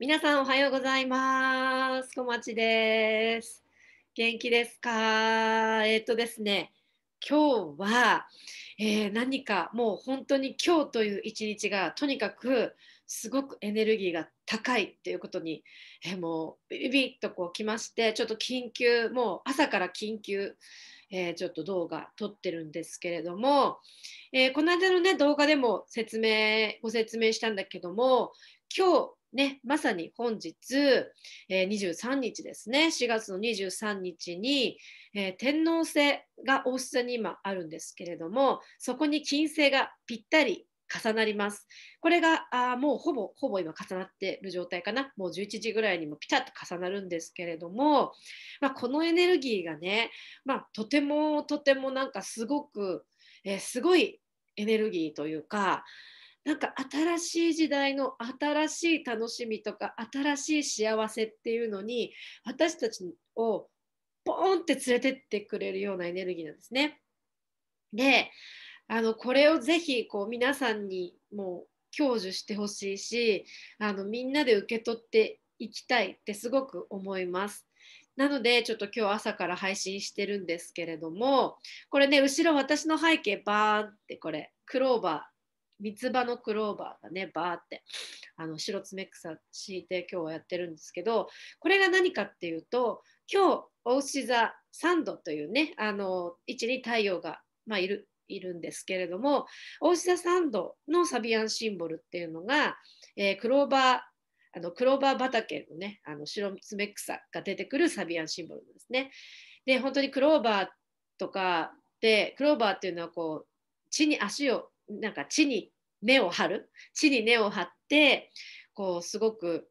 皆さんおはようございます。小町です。元気ですかえっ、ー、とですね、今日は、えー、何かもう本当に今日という一日がとにかくすごくエネルギーが高いっていうことに、えー、もうビビビッとこう来ましてちょっと緊急もう朝から緊急、えちょっと動画撮ってるんですけれども、えこの間のね動画でも説明ご説明したんだけども今日ね、まさに本日、えー、23日ですね、4月の23日に、えー、天王星が王室座に今あるんですけれども、そこに金星がぴったり重なります。これがあもうほぼほぼ今重なってる状態かな。もう11時ぐらいにもピタッと重なるんですけれども、まあ、このエネルギーがね、まあ、とてもとてもなんかすごく、えー、すごいエネルギーというかなんか新しい時代の新しい楽しみとか新しい幸せっていうのに私たちをポーンって連れてってくれるようなエネルギーなんですね。であのこれをぜひこう皆さんにもう享受してほしいしあのみんなで受け取っていきたいってすごく思います。なのでちょっと今日朝から配信してるんですけれどもこれね後ろ私の背景バーンってこれクローバー三つ葉のクローバーがねバーってあの白爪草敷いて今日はやってるんですけどこれが何かっていうと今日お牛座サンドというねあの位置に太陽が、まあ、いるいるんですけれどもお牛座サンドのサビアンシンボルっていうのが、えー、クローバーあのクローバー畑のねあの白爪草が出てくるサビアンシンボルなんですね。で本当にクローバーとかでクローバーっていうのはこう地に足をなんか地に根を張る地に根を張ってこうすごく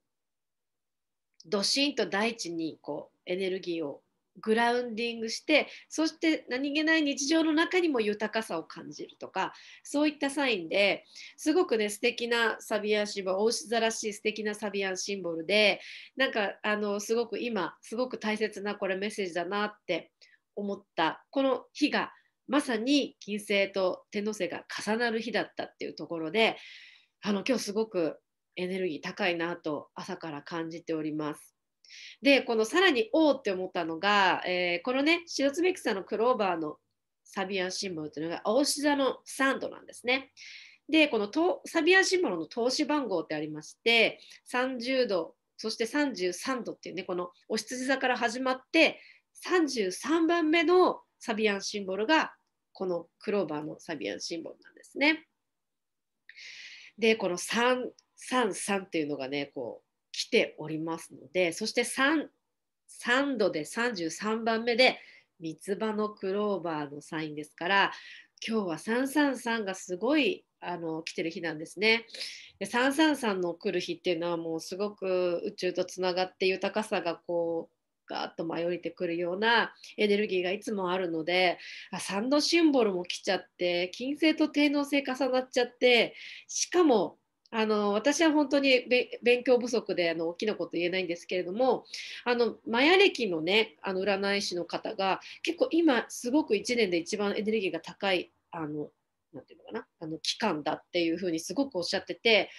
どしんと大地にこうエネルギーをグラウンディングしてそして何気ない日常の中にも豊かさを感じるとかそういったサインですごくね素敵なサビアンシンボル大牛座らしい素敵なサビアンシンボルでなんかあのすごく今すごく大切なこれメッセージだなって思ったこの日がまさに金星と天王星が重なる日だったっていうところであの今日すごくエネルギー高いなと朝から感じております。でこのさらに「おう」って思ったのが、えー、このね白津草のクローバーのサビアンシンボルというのが青し座の3度なんですね。でこのサビアンシンボルの投資番号ってありまして30度そして33度っていうねこのお羊座から始まって33番目のサビアンシンボルがこのクローバーのサビアンシンボルなんですね。でこの333っていうのがねこう来ておりますのでそして3 3度で33番目で三つ葉のクローバーのサインですから今日は333がすごいあの来てる日なんですね。で333の来る日っていうのはもうすごく宇宙とつながって豊かさがこうガーッと迷い降りてくるようなエネルギーがいつもあるのであサンドシンボルも来ちゃって金星と天能星重なっちゃってしかもあの私は本当に勉強不足であの大きなこと言えないんですけれどもあのマヤ歴のねあの占い師の方が結構今すごく1年で一番エネルギーが高いあのなていうのかなあの期間だっていうふうにすごくおっしゃってて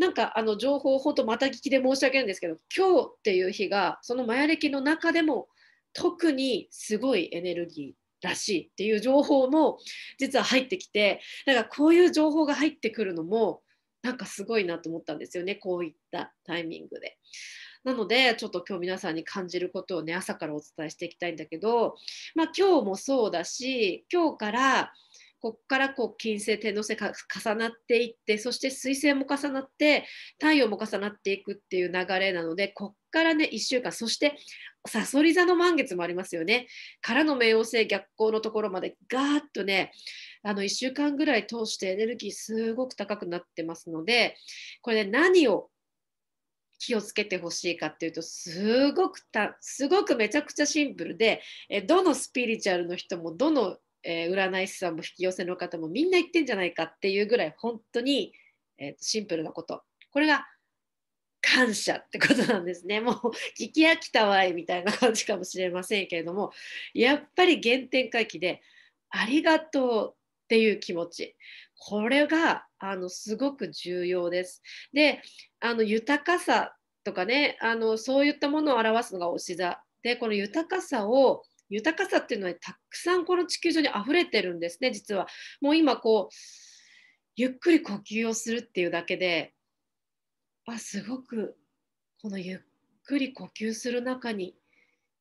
なんかあの情報ほんまた聞きで申し訳ないんですけど今日っていう日がそのマヤ暦の中でも特にすごいエネルギーらしいっていう情報も実は入ってきてだからこういう情報が入ってくるのもなんかすごいなと思ったんですよねこういったタイミングで。なのでちょっと今日皆さんに感じることをね朝からお伝えしていきたいんだけど、まあ、今日もそうだし今日からこっからこう金星天王星が重なっていってそして水星も重なって太陽も重なっていくっていう流れなのでこっからね1週間そしてさそり座の満月もありますよねからの冥王星逆行のところまでガーッとねあの1週間ぐらい通してエネルギーすごく高くなってますのでこれね何を気をつけてほしいかっていうとすごくたすごくめちゃくちゃシンプルでえどのスピリチュアルの人もどのえー、占い師さんも引き寄せの方もみんな言ってんじゃないかっていうぐらい本当に、えー、シンプルなことこれが感謝ってことなんですね もう聞き飽きたわいみたいな感じかもしれませんけれどもやっぱり原点回帰でありがとうっていう気持ちこれがあのすごく重要です。であの豊かさとかねあのそういったものを表すのがおし座でこの豊かさを豊かさっていうのはたくさんこの地球上に溢れてるんですね実は。もう今こうゆっくり呼吸をするっていうだけであすごくこのゆっくり呼吸する中に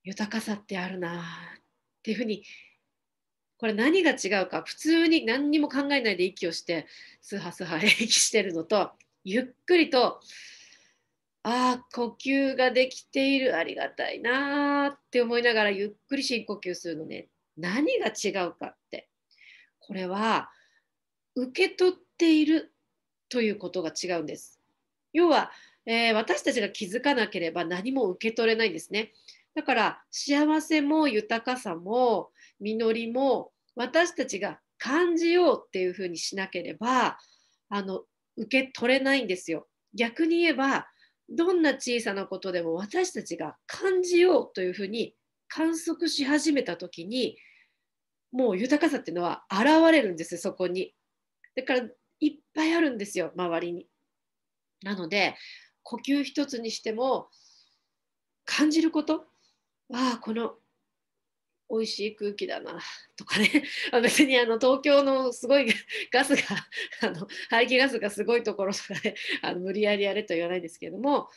豊かさってあるなっていうふうにこれ何が違うか普通に何にも考えないで息をしてスーハスーハ 息してるのとゆっくりとあ呼吸ができているありがたいなって思いながらゆっくり深呼吸するのね何が違うかってこれは受け取っているということが違うんです要は、えー、私たちが気づかなければ何も受け取れないんですねだから幸せも豊かさも実りも私たちが感じようっていうふうにしなければあの受け取れないんですよ逆に言えばどんな小さなことでも私たちが感じようというふうに観測し始めた時にもう豊かさっていうのは現れるんですそこに。だからいっぱいあるんですよ周りに。なので呼吸一つにしても感じることああこの美味しい空気だなとかね 別にあの東京のすごい ガスが あの排気ガスがすごいところとかで、あの無理やりやれと言わないですけども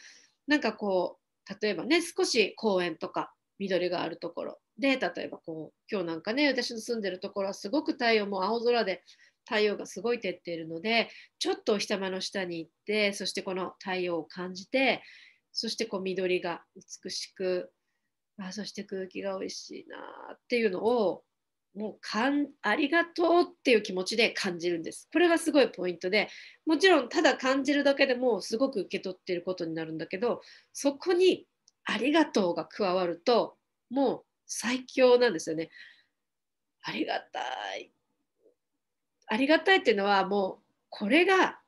なんかこう例えばね少し公園とか緑があるところで例えばこう今日なんかね私の住んでるところはすごく太陽も青空で太陽がすごい照っているのでちょっとお日様の下に行ってそしてこの太陽を感じてそしてこう緑が美しくあそして空気が美味しいなっていうのをもうかんありがとうっていう気持ちで感じるんです。これがすごいポイントでもちろんただ感じるだけでもすごく受け取ってることになるんだけどそこにありがとうが加わるともう最強なんですよね。ありがたい。ありがたいっていうのはもうこれが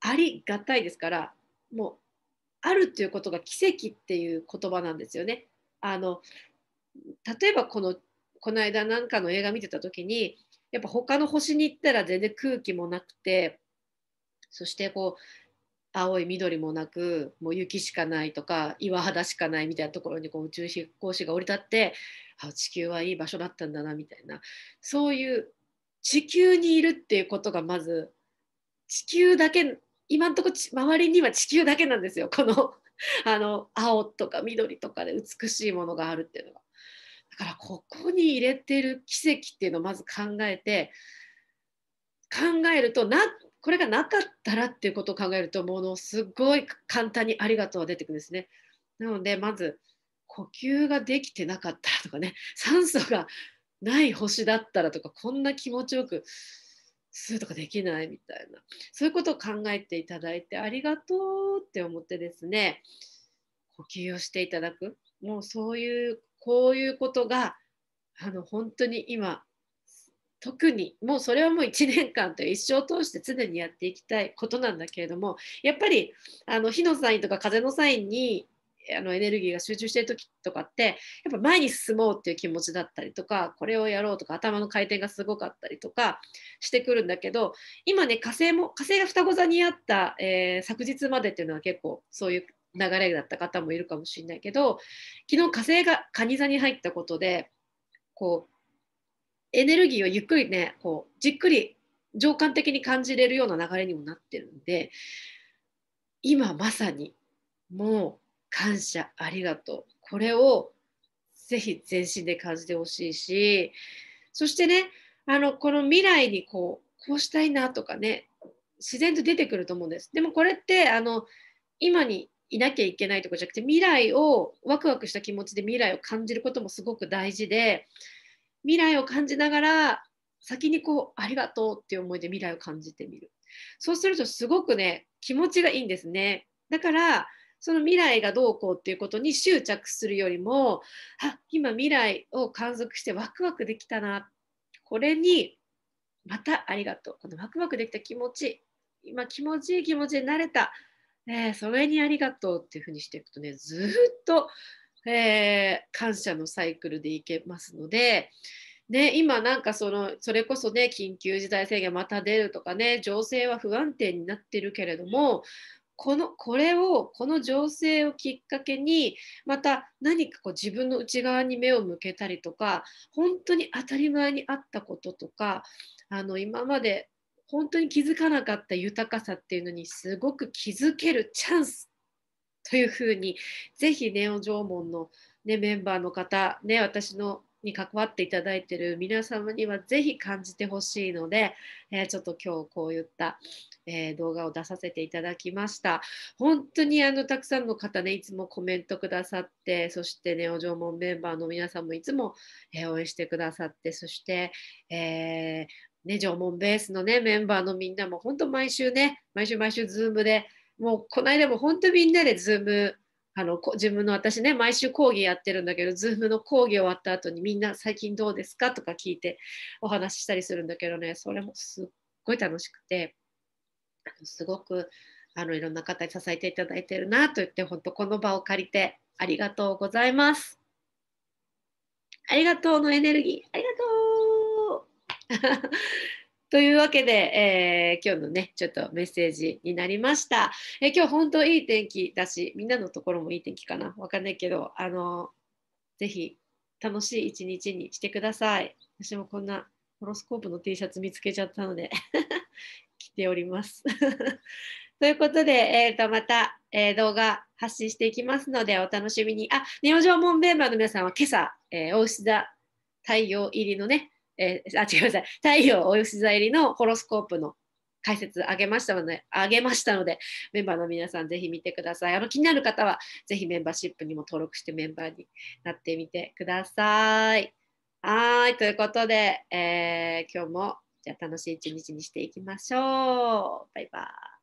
ありがたいですからもうあるっていうことが奇跡っていう言葉なんですよね。あの例えばこのこの間なんかの映画見てた時にやっぱ他の星に行ったら全然空気もなくてそしてこう青い緑もなくもう雪しかないとか岩肌しかないみたいなところにこう宇宙飛行士が降り立ってあ地球はいい場所だったんだなみたいなそういう地球にいるっていうことがまず地球だけ今んとこ周りには地球だけなんですよこの あの青とか緑とかで美しいものがあるっていうのがだからここに入れてる奇跡っていうのをまず考えて考えるとなこれがなかったらっていうことを考えるとものすごい簡単に「ありがとう」は出てくるんですね。なのでまず呼吸ができてなかったらとかね酸素がない星だったらとかこんな気持ちよく数とかできないみたいなそういうことを考えていただいてありがとうって思ってですね呼吸をしていただくもうそういうこういうことがあの本当に今特にもうそれはもう1年間と一生通して常にやっていきたいことなんだけれどもやっぱりあの火のサインとか風のサインにあのエネルギーが集中してる時とかってやっぱ前に進もうっていう気持ちだったりとかこれをやろうとか頭の回転がすごかったりとかしてくるんだけど今ね火星も火星が双子座にあった、えー、昨日までっていうのは結構そういう流れだった方もいるかもしれないけど昨日火星が蟹座に入ったことでこうエネルギーをゆっくりねこうじっくり情感的に感じれるような流れにもなってるんで今まさにもう感謝ありがとうこれをぜひ全身で感じてほしいしそしてねあのこの未来にこうこうしたいなとかね自然と出てくると思うんですでもこれってあの今にいなきゃいけないとかじゃなくて未来をワクワクした気持ちで未来を感じることもすごく大事で未来を感じながら先にこうありがとうっていう思いで未来を感じてみるそうするとすごくね気持ちがいいんですねだからその未来がどうこうっていうことに執着するよりもあ今未来を観測してワクワクできたなこれにまたありがとうこのワクワクできた気持ち今気持ちいい気持ちになれた、ね、それにありがとうっていうふうにしていくとねずっと、えー、感謝のサイクルでいけますので。ね、今なんかそのそれこそね緊急事態宣言また出るとかね情勢は不安定になってるけれどもこのこれをこの情勢をきっかけにまた何かこう自分の内側に目を向けたりとか本当に当たり前にあったこととかあの今まで本当に気づかなかった豊かさっていうのにすごく気づけるチャンスというふうにぜひネオ縄文の、ね、メンバーの方、ね、私のに関わっていただいている皆様にはぜひ感じてほしいので、えー、ちょっと今日こういった、えー、動画を出させていただきました。本当にあのたくさんの方ね、いつもコメントくださって、そしてね、お縄文メンバーの皆さんもいつも、えー、応援してくださって、そして、えね、縄文ベースのね、メンバーのみんなも本当毎週ね、毎週毎週ズームで、もうこの間も本当みんなでズームあの自分の私ね毎週講義やってるんだけど Zoom の講義終わった後にみんな最近どうですかとか聞いてお話ししたりするんだけどねそれもすっごい楽しくてすごくあのいろんな方に支えていただいてるなと言って本当この場を借りてありがとうございます。ありがとうのエネルギーありがとうというわけで、えー、今日のね、ちょっとメッセージになりました。えー、今日本当いい天気だし、みんなのところもいい天気かな。わかんないけど、あの、ぜひ楽しい一日にしてください。私もこんなホロスコープの T シャツ見つけちゃったので着 ております ということで、えー、とまた、えー、動画発信していきますのでお楽しみに。あ、ネオモンメンバーの皆さんは今朝、えー、大牛座太陽入りのね、えー、あ、違います。太陽おし座入りのホロスコープの解説あげましたので、あげましたので、メンバーの皆さんぜひ見てください。あの気になる方はぜひメンバーシップにも登録してメンバーになってみてください。はい、ということで、えー、今日もじゃあ楽しい一日にしていきましょう。バイバイ。